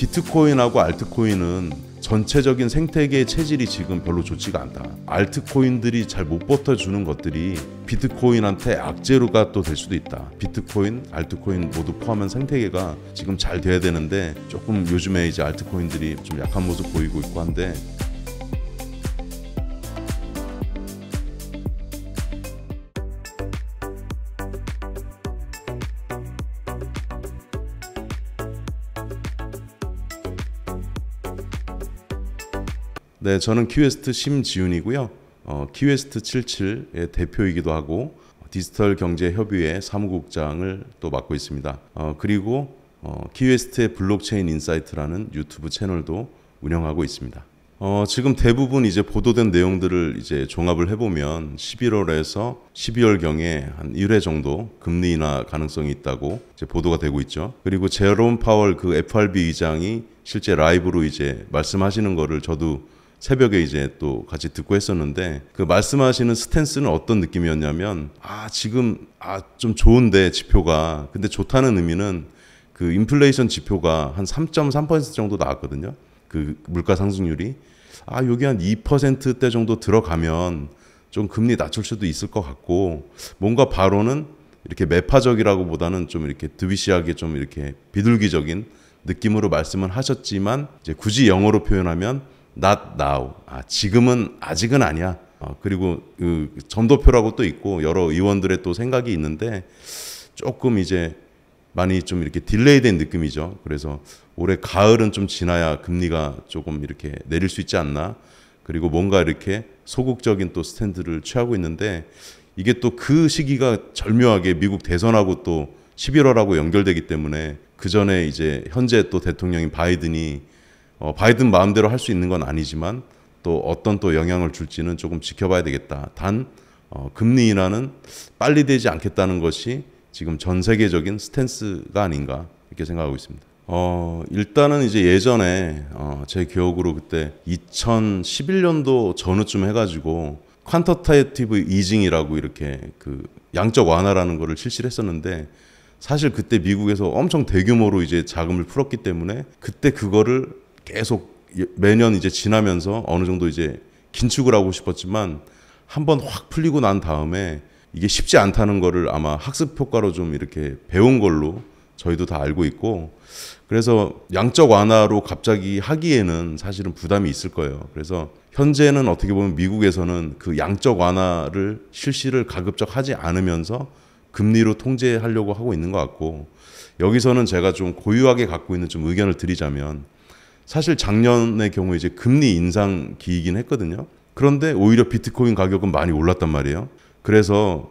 비트코인하고 알트코인은 전체적인 생태계의 체질이 지금 별로 좋지가 않다. 알트코인들이 잘 못 버텨주는 것들이 비트코인한테 악재로가 또 될 수도 있다. 비트코인, 알트코인 모두 포함한 생태계가 지금 잘 돼야 되는데 조금 요즘에 이제 알트코인들이 좀 약한 모습 보이고 있고 한데 네, 저는 키웨스트 심지훈이고요. 어, 키웨스트 77의 대표이기도 하고 디지털 경제 협의회 사무국장을 또 맡고 있습니다. 어, 그리고 어, 키웨스트의 블록체인 인사이트라는 유튜브 채널도 운영하고 있습니다. 어, 지금 대부분 이제 보도된 내용들을 이제 종합을 해보면 11월에서 12월 경에 한 1회 정도 금리 인하 가능성이 있다고 이제 보도가 되고 있죠. 그리고 제롬 파월 그 FRB 의장이 실제 라이브로 이제 말씀하시는 거를 저도 새벽에 이제 또 같이 듣고 했었는데 그 말씀하시는 스탠스는 어떤 느낌이었냐면 아 지금 아 좀 좋은데 지표가 근데 좋다는 의미는 그 인플레이션 지표가 한 3.3% 정도 나왔거든요. 그 물가 상승률이 아 여기 한 2%대 정도 들어가면 좀 금리 낮출 수도 있을 것 같고 뭔가 바로는 이렇게 매파적이라고보다는 좀 이렇게 드비시하게 좀 이렇게 비둘기적인 느낌으로 말씀을 하셨지만 이제 굳이 영어로 표현하면 not now. 아, 지금은 아직은 아니야. 아, 그리고 그 점도표라고 또 있고 여러 의원들의 또 생각이 있는데 조금 이제 많이 좀 이렇게 딜레이된 느낌이죠. 그래서 올해 가을은 좀 지나야 금리가 조금 이렇게 내릴 수 있지 않나. 그리고 뭔가 이렇게 소극적인 또 스탠드를 취하고 있는데 이게 또 그 시기가 절묘하게 미국 대선하고 또 11월하고 연결되기 때문에 그 전에 이제 현재 또 대통령인 바이든이 어, 바이든 마음대로 할 수 있는 건 아니지만 또 어떤 또 영향을 줄지는 조금 지켜봐야 되겠다. 단 어, 금리 인하는 빨리 되지 않겠다는 것이 지금 전 세계적인 스탠스가 아닌가 이렇게 생각하고 있습니다. 어, 일단은 이제 예전에 어, 제 기억으로 그때 2011년도 전후쯤 해가지고 퀀터타이티브 이징이라고 이렇게 그 양적 완화라는 것을 실시를 했었는데 사실 그때 미국에서 엄청 대규모로 이제 자금을 풀었기 때문에 그때 그거를 계속 매년 이제 지나면서 어느 정도 이제 긴축을 하고 싶었지만 한번 확 풀리고 난 다음에 이게 쉽지 않다는 거를 아마 학습 효과로 좀 이렇게 배운 걸로 저희도 다 알고 있고 그래서 양적 완화로 갑자기 하기에는 사실은 부담이 있을 거예요. 그래서 현재는 어떻게 보면 미국에서는 그 양적 완화를 실시를 가급적 하지 않으면서 금리로 통제하려고 하고 있는 것 같고 여기서는 제가 좀 고유하게 갖고 있는 좀 의견을 드리자면 사실 작년의 경우 이제 금리 인상 기이긴 했거든요. 그런데 오히려 비트코인 가격은 많이 올랐단 말이에요. 그래서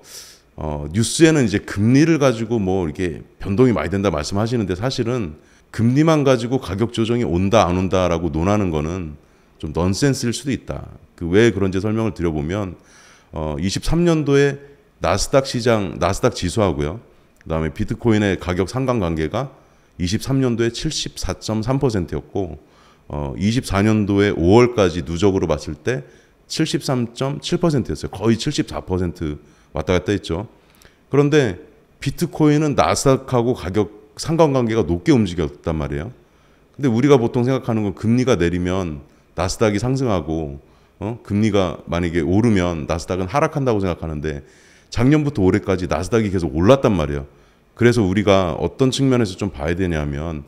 어, 뉴스에는 이제 금리를 가지고 뭐 이렇게 변동이 많이 된다 말씀하시는데 사실은 금리만 가지고 가격 조정이 온다 안 온다라고 논하는 거는 좀 넌센스일 수도 있다. 그 왜 그런지 설명을 드려보면 어, 23년도에 나스닥 시장 나스닥 지수하고요. 그다음에 비트코인의 가격 상관관계가 23년도에 74.3%였고 어, 24년도에 5월까지 누적으로 봤을 때 73.7%였어요. 거의 74% 왔다 갔다 했죠. 그런데 비트코인은 나스닥하고 가격 상관관계가 높게 움직였단 말이에요. 근데 우리가 보통 생각하는 건 금리가 내리면 나스닥이 상승하고 어? 금리가 만약에 오르면 나스닥은 하락한다고 생각하는데 작년부터 올해까지 나스닥이 계속 올랐단 말이에요. 그래서 우리가 어떤 측면에서 좀 봐야 되냐면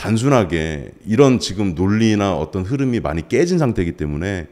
단순하게 이런 지금 논리나 어떤 흐름이 많이 깨진 상태이기 때문에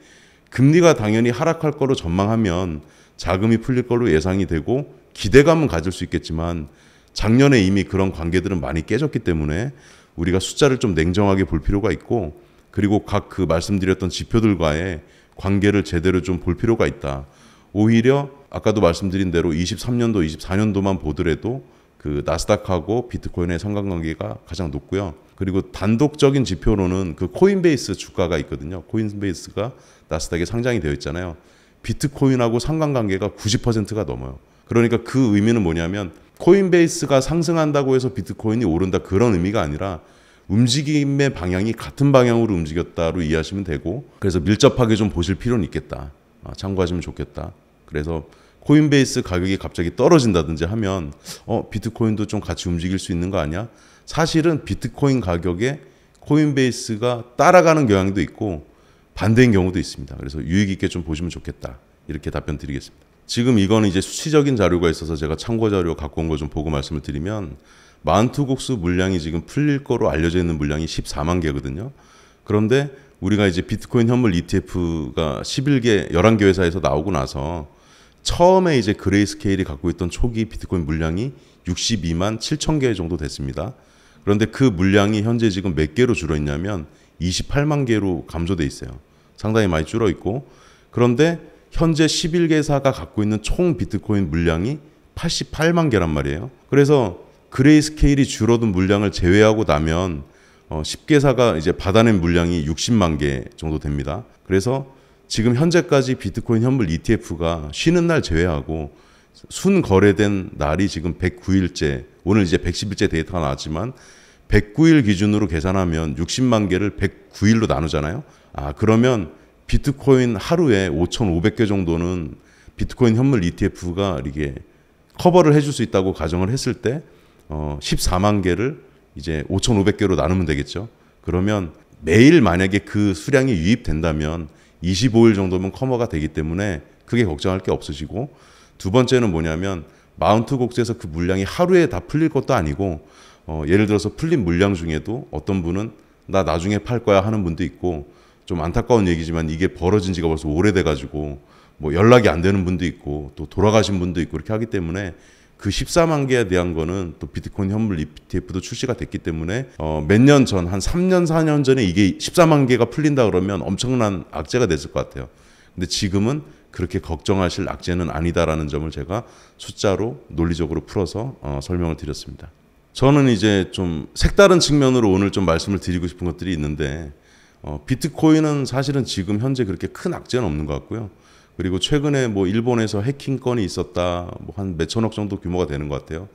금리가 당연히 하락할 거로 전망하면 자금이 풀릴 걸로 예상이 되고 기대감은 가질 수 있겠지만 작년에 이미 그런 관계들은 많이 깨졌기 때문에 우리가 숫자를 좀 냉정하게 볼 필요가 있고 그리고 각 그 말씀드렸던 지표들과의 관계를 제대로 좀 볼 필요가 있다. 오히려 아까도 말씀드린 대로 23년도, 24년도만 보더라도 그 나스닥하고 비트코인의 상관관계가 가장 높고요. 그리고 단독적인 지표로는 그 코인베이스 주가가 있거든요. 코인베이스가 나스닥에 상장이 되어 있잖아요. 비트코인하고 상관관계가 90%가 넘어요. 그러니까 그 의미는 뭐냐면 코인베이스가 상승한다고 해서 비트코인이 오른다 그런 의미가 아니라 움직임의 방향이 같은 방향으로 움직였다로 이해하시면 되고 그래서 밀접하게 좀 보실 필요는 있겠다. 아, 참고하시면 좋겠다. 그래서 코인베이스 가격이 갑자기 떨어진다든지 하면 어 비트코인도 좀 같이 움직일 수 있는 거 아니야? 사실은 비트코인 가격에 코인베이스가 따라가는 경향도 있고 반대인 경우도 있습니다. 그래서 유익 있게 좀 보시면 좋겠다. 이렇게 답변 드리겠습니다. 지금 이건 이제 수치적인 자료가 있어서 제가 참고 자료 갖고 온 거 좀 보고 말씀을 드리면 만투국수 물량이 지금 풀릴 거로 알려져 있는 물량이 14만 개거든요. 그런데 우리가 이제 비트코인 현물 ETF가 11개, 11개 회사에서 나오고 나서 처음에 이제 그레이스케일이 갖고 있던 초기 비트코인 물량이 62만 7천 개 정도 됐습니다. 그런데 그 물량이 현재 지금 몇 개로 줄어있냐면 28만 개로 감소돼 있어요. 상당히 많이 줄어 있고 그런데 현재 11개사가 갖고 있는 총 비트코인 물량이 88만 개란 말이에요. 그래서 그레이스케일이 줄어든 물량을 제외하고 나면 어, 10개사가 이제 받아낸 물량이 60만 개 정도 됩니다. 그래서 지금 현재까지 비트코인 현물 ETF가 쉬는 날 제외하고 순 거래된 날이 지금 109일째, 오늘 이제 110일째 데이터가 나왔지만 109일 기준으로 계산하면 60만 개를 109일로 나누잖아요. 아, 그러면 비트코인 하루에 5,500개 정도는 비트코인 현물 ETF가 이게 커버를 해줄 수 있다고 가정을 했을 때 어, 14만 개를 이제 5,500개로 나누면 되겠죠. 그러면 매일 만약에 그 수량이 유입된다면 25일 정도면 커머가 되기 때문에 크게 걱정할 게 없으시고 두 번째는 뭐냐면 마운트 곡스에서 그 물량이 하루에 다 풀릴 것도 아니고 어, 예를 들어서 풀린 물량 중에도 어떤 분은 나 나중에 팔 거야 하는 분도 있고 좀 안타까운 얘기지만 이게 벌어진 지가 벌써 오래돼 가지고 뭐 연락이 안 되는 분도 있고 또 돌아가신 분도 있고 이렇게 하기 때문에 그 14만 개에 대한 거는 또 비트코인 현물 ETF도 출시가 됐기 때문에 어몇 년 전 한 3년 4년 전에 이게 14만 개가 풀린다 그러면 엄청난 악재가 됐을 것 같아요. 근데 지금은 그렇게 걱정하실 악재는 아니다라는 점을 제가 숫자로 논리적으로 풀어서 어 설명을 드렸습니다. 저는 이제 좀 색다른 측면으로 오늘 좀 말씀을 드리고 싶은 것들이 있는데 어 비트코인은 사실은 지금 현재 그렇게 큰 악재는 없는 것 같고요. 그리고 최근에 뭐 일본에서 해킹 건이 있었다. 뭐 한 몇천억 정도 규모가 되는 것 같아요.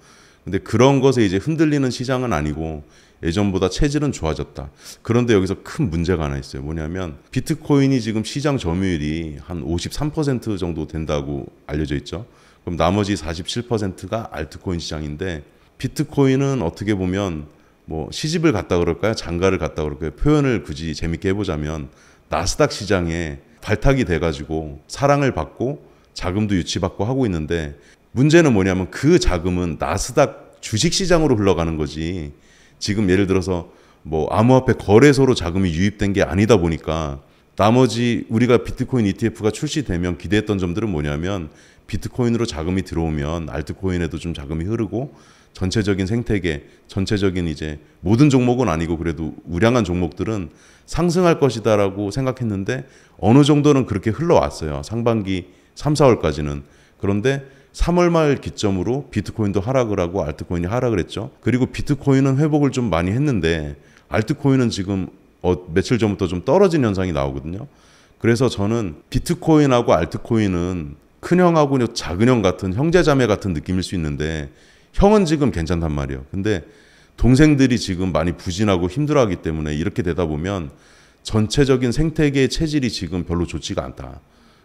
근데 그런 것에 이제 흔들리는 시장은 아니고 예전보다 체질은 좋아졌다. 그런데 여기서 큰 문제가 하나 있어요. 뭐냐면 비트코인이 지금 시장 점유율이 한 53% 정도 된다고 알려져 있죠. 그럼 나머지 47%가 알트코인 시장인데 비트코인은 어떻게 보면 뭐 시집을 갔다 그럴까요? 장가를 갔다 그럴까요? 표현을 굳이 재밌게 해보자면 나스닥 시장에 발탁이 돼가지고 사랑을 받고 자금도 유치받고 하고 있는데 문제는 뭐냐면 그 자금은 나스닥 주식시장으로 흘러가는 거지 지금 예를 들어서 뭐 암호화폐 거래소로 자금이 유입된 게 아니다 보니까 나머지 우리가 비트코인 ETF가 출시되면 기대했던 점들은 뭐냐면 비트코인으로 자금이 들어오면 알트코인에도 좀 자금이 흐르고 전체적인 생태계, 전체적인 이제 모든 종목은 아니고 그래도 우량한 종목들은 상승할 것이다라고 생각했는데 어느 정도는 그렇게 흘러왔어요. 상반기 3, 4월까지는. 그런데 3월 말 기점으로 비트코인도 하락을 하고 알트코인이 하락을 했죠. 그리고 비트코인은 회복을 좀 많이 했는데 알트코인은 지금 어, 며칠 전부터 좀 떨어진 현상이 나오거든요. 그래서 저는 비트코인하고 알트코인은 큰형하고 작은형 같은 형제자매 같은 느낌일 수 있는데 형은 지금 괜찮단 말이에요. 근데 동생들이 지금 많이 부진하고 힘들어하기 때문에 이렇게 되다 보면 전체적인 생태계의 체질이 지금 별로 좋지가 않다.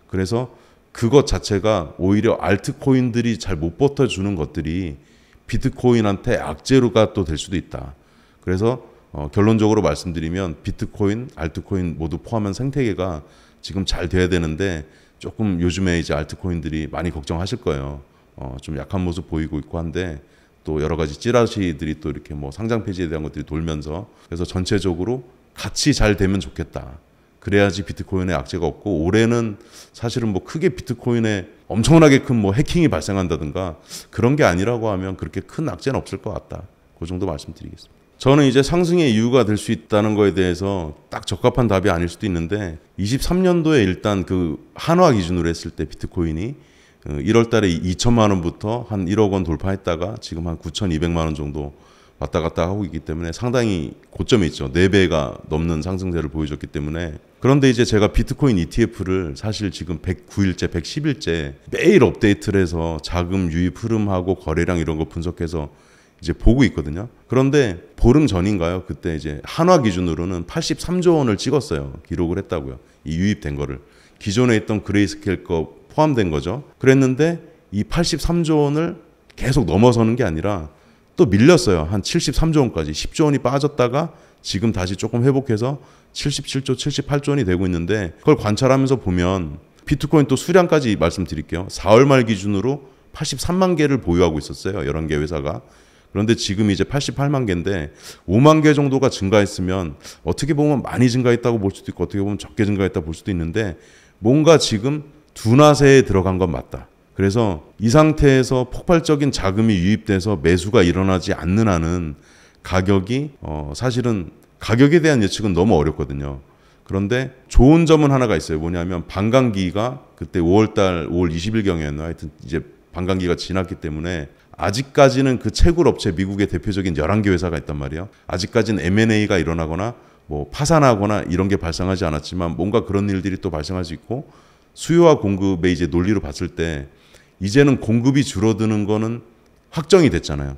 그래서 그것 자체가 오히려 알트코인들이 잘 못 버텨주는 것들이 비트코인한테 악재로가 또 될 수도 있다. 그래서 어, 결론적으로 말씀드리면 비트코인, 알트코인 모두 포함한 생태계가 지금 잘 돼야 되는데 조금 요즘에 이제 알트코인들이 많이 걱정하실 거예요. 어, 좀 약한 모습 보이고 있고 한데 또 여러 가지 찌라시들이 또 이렇게 뭐 상장 폐지에 대한 것들이 돌면서 그래서 전체적으로 같이 잘 되면 좋겠다. 그래야지 비트코인의 악재가 없고 올해는 사실은 뭐 크게 비트코인에 엄청나게 큰 뭐 해킹이 발생한다든가 그런 게 아니라고 하면 그렇게 큰 악재는 없을 것 같다. 그 정도 말씀드리겠습니다. 저는 이제 상승의 이유가 될 수 있다는 거에 대해서 딱 적합한 답이 아닐 수도 있는데 23년도에 일단 그 한화 기준으로 했을 때 비트코인이 1월 어, 달에 2천만 원부터 한 1억 원 돌파했다가 지금 한 9,200만 원 정도 왔다 갔다 하고 있기 때문에 상당히 고점이 있죠. 4배가 넘는 상승세를 보여줬기 때문에 그런데 이제 제가 비트코인 ETF를 사실 지금 109일째, 110일째 매일 업데이트를 해서 자금 유입 흐름하고 거래량 이런 거 분석해서 이제 보고 있거든요. 그런데 보름 전인가요? 그때 이제 한화 기준으로는 83조 원을 찍었어요. 기록을 했다고요. 이 유입된 거를. 기존에 있던 그레이스케일 거 포함된 거죠. 그랬는데 이 83조 원을 계속 넘어서는 게 아니라 또 밀렸어요. 한 73조 원까지 10조 원이 빠졌다가 지금 다시 조금 회복해서 77조, 78조 원이 되고 있는데 그걸 관찰하면서 보면 비트코인 또 수량까지 말씀드릴게요. 4월 말 기준으로 83만 개를 보유하고 있었어요. 11개 회사가. 그런데 지금 이제 88만 개인데 5만 개 정도가 증가했으면 어떻게 보면 많이 증가했다고 볼 수도 있고 어떻게 보면 적게 증가했다 고볼 수도 있는데 뭔가 지금 둔화세에 들어간 건 맞다. 그래서 이 상태에서 폭발적인 자금이 유입돼서 매수가 일어나지 않는 한은 가격이 어 사실은 가격에 대한 예측은 너무 어렵거든요. 그런데 좋은 점은 하나가 있어요. 뭐냐면 반감기가 그때 5월달 5월 20일경이었나 하여튼 이제 반감기가 지났기 때문에 아직까지는 그 채굴 업체 미국의 대표적인 11개 회사가 있단 말이에요. 아직까지는 M&A가 일어나거나 뭐 파산하거나 이런 게 발생하지 않았지만 뭔가 그런 일들이 또 발생할 수 있고 수요와 공급의 이제 논리로 봤을 때 이제는 공급이 줄어드는 거는 확정이 됐잖아요.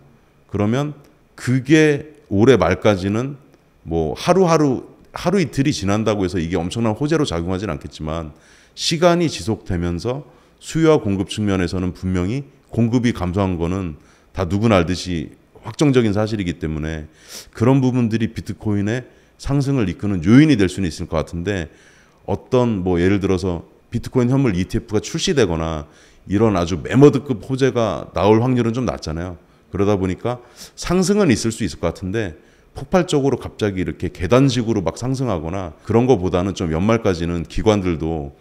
그러면 그게 올해 말까지는 뭐 하루하루 하루 이틀이 지난다고 해서 이게 엄청난 호재로 작용하지는 않겠지만 시간이 지속되면서 수요와 공급 측면에서는 분명히 공급이 감소한 거는 다 누구나 알듯이 확정적인 사실이기 때문에 그런 부분들이 비트코인의 상승을 이끄는 요인이 될 수는 있을 것 같은데 어떤 뭐 예를 들어서 비트코인 현물 ETF가 출시되거나 이런 아주 메머드급 호재가 나올 확률은 좀 낮잖아요. 그러다 보니까 상승은 있을 수 있을 것 같은데 폭발적으로 갑자기 이렇게 계단식으로 막 상승하거나 그런 것보다는좀 연말까지는 기관들도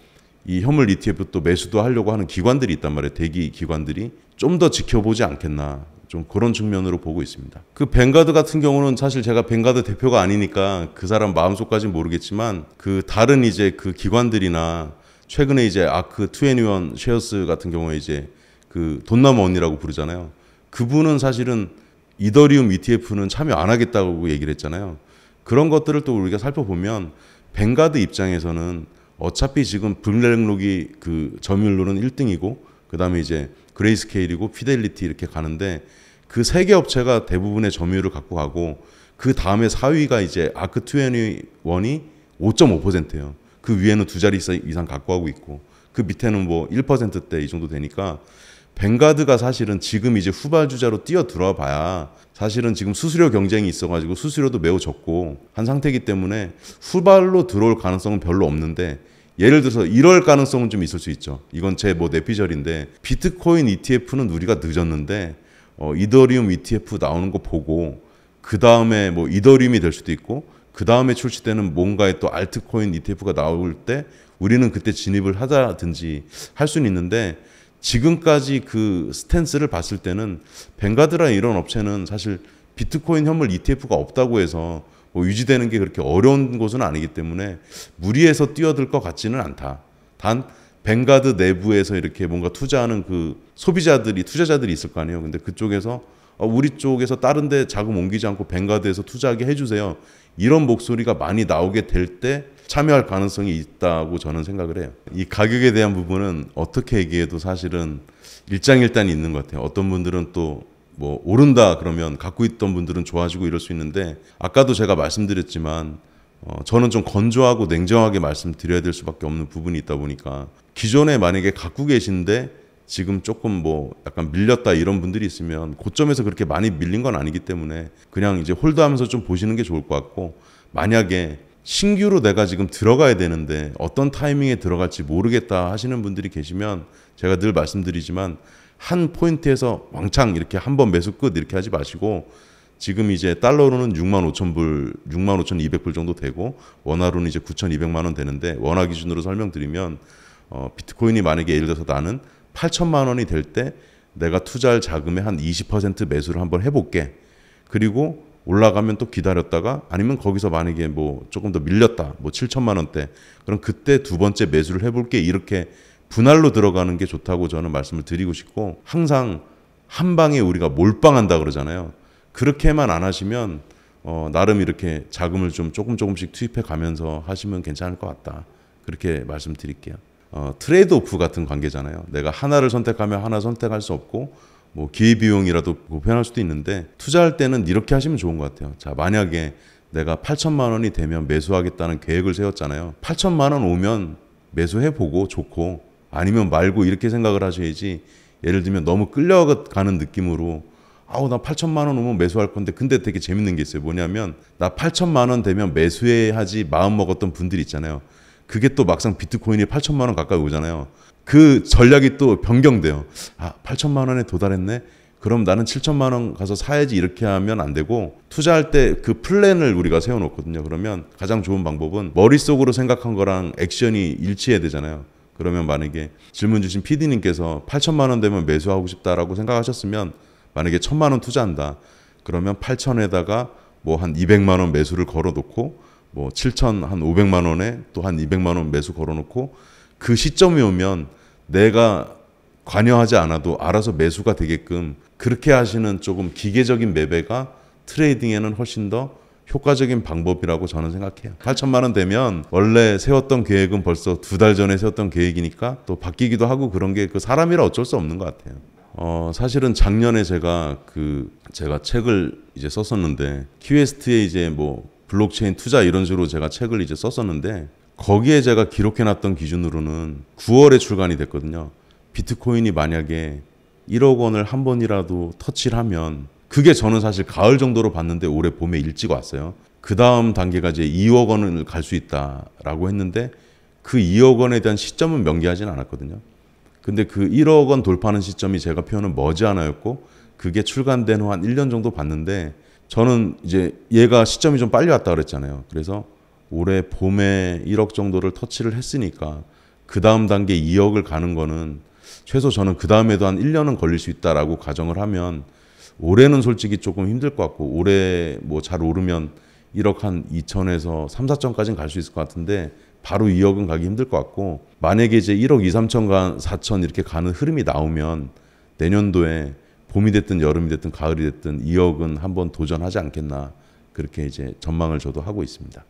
이 현물 ETF 또 매수도 하려고 하는 기관들이 있단 말이에요. 대기 기관들이 좀 더 지켜보지 않겠나. 좀 그런 측면으로 보고 있습니다. 그 벵가드 같은 경우는 사실 제가 벵가드 대표가 아니니까 그 사람 마음속까지는 모르겠지만 그 다른 이제 그 기관들이나 최근에 이제 아크 그 투애니원 셰어스 같은 경우에 이제 그 돈나무 언니라고 부르잖아요. 그분은 사실은 이더리움 ETF는 참여 안 하겠다고 얘기를 했잖아요. 그런 것들을 또 우리가 살펴보면 벵가드 입장에서는 어차피 지금 블랙록이 그 점유율로는 1등이고 그다음에 이제 그레이스케일이고 피델리티 이렇게 가는데 그 세 개 업체가 대부분의 점유율을 갖고 가고 그 다음에 4위가 이제 아크 그 투애니원이 5.5%예요. 그 위에는 두 자리 이상 갖고 하고 있고 그 밑에는 뭐 1%대 이 정도 되니까 벵가드가 사실은 지금 이제 후발주자로 뛰어 들어와 봐야 사실은 지금 수수료 경쟁이 있어가지고 수수료도 매우 적고 한 상태이기 때문에 후발로 들어올 가능성은 별로 없는데 예를 들어서 이럴 가능성은 좀 있을 수 있죠. 이건 제 뭐 내피셜인데 비트코인 ETF는 우리가 늦었는데 어, 이더리움 ETF 나오는 거 보고 그 다음에 뭐 이더리움이 될 수도 있고 그 다음에 출시되는 뭔가의 또 알트코인 ETF가 나올 때 우리는 그때 진입을 하자든지 할 수는 있는데 지금까지 그 스탠스를 봤을 때는 벵가드라 이런 업체는 사실 비트코인 현물 ETF가 없다고 해서 뭐 유지되는 게 그렇게 어려운 곳은 아니기 때문에 무리해서 뛰어들 것 같지는 않다. 단 벵가드 내부에서 이렇게 뭔가 투자하는 그 소비자들이 투자자들이 있을 거 아니에요. 근데 그쪽에서 어, 우리 쪽에서 다른 데 자금 옮기지 않고 벵가드에서 투자하게 해주세요. 이런 목소리가 많이 나오게 될 때 참여할 가능성이 있다고 저는 생각을 해요. 이 가격에 대한 부분은 어떻게 얘기해도 사실은 일장일단이 있는 것 같아요. 어떤 분들은 또 뭐 오른다 그러면 갖고 있던 분들은 좋아지고 이럴 수 있는데 아까도 제가 말씀드렸지만 어, 저는 좀 건조하고 냉정하게 말씀드려야 될 수밖에 없는 부분이 있다 보니까 기존에 만약에 갖고 계신데 지금 조금 뭐 약간 밀렸다 이런 분들이 있으면 고점에서 그렇게 많이 밀린 건 아니기 때문에 그냥 이제 홀드하면서 좀 보시는 게 좋을 것 같고 만약에 신규로 내가 지금 들어가야 되는데 어떤 타이밍에 들어갈지 모르겠다 하시는 분들이 계시면 제가 늘 말씀드리지만 한 포인트에서 왕창 이렇게 한 번 매수 끝 이렇게 하지 마시고 지금 이제 달러로는 6만 5천 불, 6만 5천 2백 불 정도 되고 원화로는 이제 9 2 0 0만원 되는데 원화 기준으로 설명드리면 어, 비트코인이 만약에 예를 들어서 나는 8천만 원이 될 때 내가 투자할 자금의 한 20% 매수를 한번 해볼게. 그리고 올라가면 또 기다렸다가 아니면 거기서 만약에 뭐 조금 더 밀렸다 뭐 7천만 원대 그럼 그때 두 번째 매수를 해볼게 이렇게 분할로 들어가는 게 좋다고 저는 말씀을 드리고 싶고 항상 한 방에 우리가 몰빵한다 그러잖아요 그렇게만 안 하시면 어 나름 이렇게 자금을 좀 조금 조금씩 투입해 가면서 하시면 괜찮을 것 같다 그렇게 말씀드릴게요. 어, 트레이드 오프 같은 관계잖아요. 내가 하나를 선택하면 하나 선택할 수 없고 뭐 기회 비용이라도 보편할 수도 있는데 투자할 때는 이렇게 하시면 좋은 것 같아요. 자, 만약에 내가 8천만 원이 되면 매수하겠다는 계획을 세웠잖아요. 8천만 원 오면 매수해 보고 좋고 아니면 말고 이렇게 생각을 하셔야지. 예를 들면 너무 끌려가는 느낌으로 아우 나 8천만 원 오면 매수할 건데 근데 되게 재밌는 게 있어요. 뭐냐면 나 8천만 원 되면 매수해야지 마음 먹었던 분들 있잖아요. 그게 또 막상 비트코인이 8천만 원 가까이 오잖아요. 그 전략이 또 변경돼요. 아, 8천만 원에 도달했네. 그럼 나는 7천만 원 가서 사야지 이렇게 하면 안 되고 투자할 때 그 플랜을 우리가 세워 놓거든요. 그러면 가장 좋은 방법은 머릿속으로 생각한 거랑 액션이 일치해야 되잖아요. 그러면 만약에 질문 주신 PD님께서 8천만 원 되면 매수하고 싶다라고 생각하셨으면 만약에 1 천만 원 투자한다. 그러면 8천에다가 뭐 한 200만 원 매수를 걸어 놓고 뭐 7천 한 500만 원에 또 한 200만 원 매수 걸어놓고 그 시점이 오면 내가 관여하지 않아도 알아서 매수가 되게끔 그렇게 하시는 조금 기계적인 매매가 트레이딩에는 훨씬 더 효과적인 방법이라고 저는 생각해요. 8천만 원 되면 원래 세웠던 계획은 벌써 두 달 전에 세웠던 계획이니까 또 바뀌기도 하고 그런 게 그 사람이라 어쩔 수 없는 것 같아요. 어, 사실은 작년에 제가 그 제가 책을 이제 썼었는데 키웨스트에 이제 뭐 블록체인 투자 이런 식으로 제가 책을 이제 썼었는데 거기에 제가 기록해놨던 기준으로는 9월에 출간이 됐거든요. 비트코인이 만약에 1억 원을 한 번이라도 터치를 하면 그게 저는 사실 가을 정도로 봤는데 올해 봄에 일찍 왔어요. 그 다음 단계가 이제 2억 원을 갈 수 있다라고 했는데 그 2억 원에 대한 시점은 명기하지는 않았거든요. 근데 그 1억 원 돌파하는 시점이 제가 표현은 머지않아였고 그게 출간된 후 한 1년 정도 봤는데 저는 이제 얘가 시점이 좀 빨리 왔다 그랬잖아요. 그래서 올해 봄에 1억 정도를 터치를 했으니까 그 다음 단계 2억을 가는 거는 최소 저는 그 다음에도 한 1년은 걸릴 수 있다라고 가정을 하면 올해는 솔직히 조금 힘들 것 같고 올해 뭐 잘 오르면 1억 한 2천에서 3, 4천까지는 갈 수 있을 것 같은데 바로 2억은 가기 힘들 것 같고 만약에 이제 1억 2, 3천 간 4천 이렇게 가는 흐름이 나오면 내년도에 봄이 됐든 여름이 됐든 가을이 됐든 2억은 한번 도전하지 않겠나 그렇게 이제 전망을 저도 하고 있습니다.